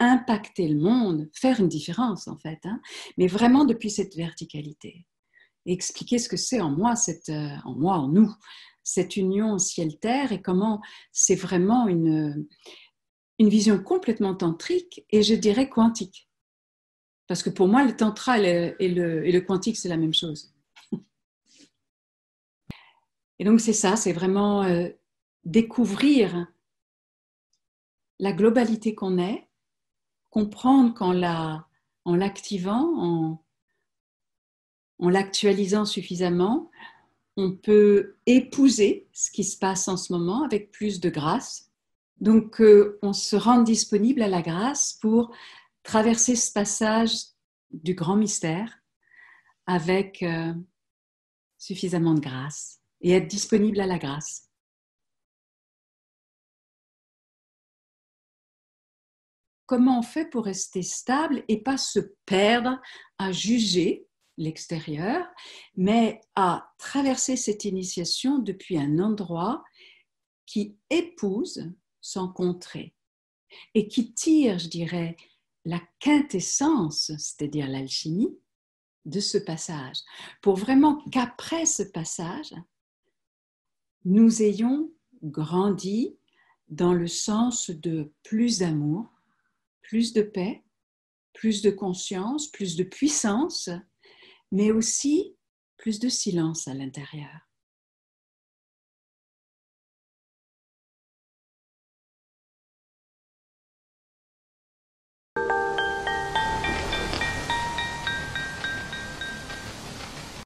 impacter le monde, faire une différence en fait, hein. mais vraiment depuis cette verticalité. expliquer ce que c'est en moi, cette, euh, en moi, en nous, cette union ciel-terre et comment c'est vraiment une, une vision complètement tantrique et je dirais quantique. Parce que pour moi, le tantra et le, quantique, c'est la même chose. Et donc c'est ça, c'est vraiment euh, découvrir la globalité qu'on est comprendre qu'en l'activant, en, l'actualisant suffisamment, on peut épouser ce qui se passe en ce moment avec plus de grâce. Donc, euh, on se rende disponible à la grâce pour traverser ce passage du grand mystère avec euh, suffisamment de grâce et être disponible à la grâce. comment on fait pour rester stable et pas se perdre à juger l'extérieur, mais à traverser cette initiation depuis un endroit qui épouse sans contrer et qui tire, je dirais, la quintessence, c'est-à-dire l'alchimie, de ce passage, pour vraiment qu'après ce passage, nous ayons grandi dans le sens de plus d'amour, plus de paix, plus de conscience, plus de puissance, mais aussi plus de silence à l'intérieur.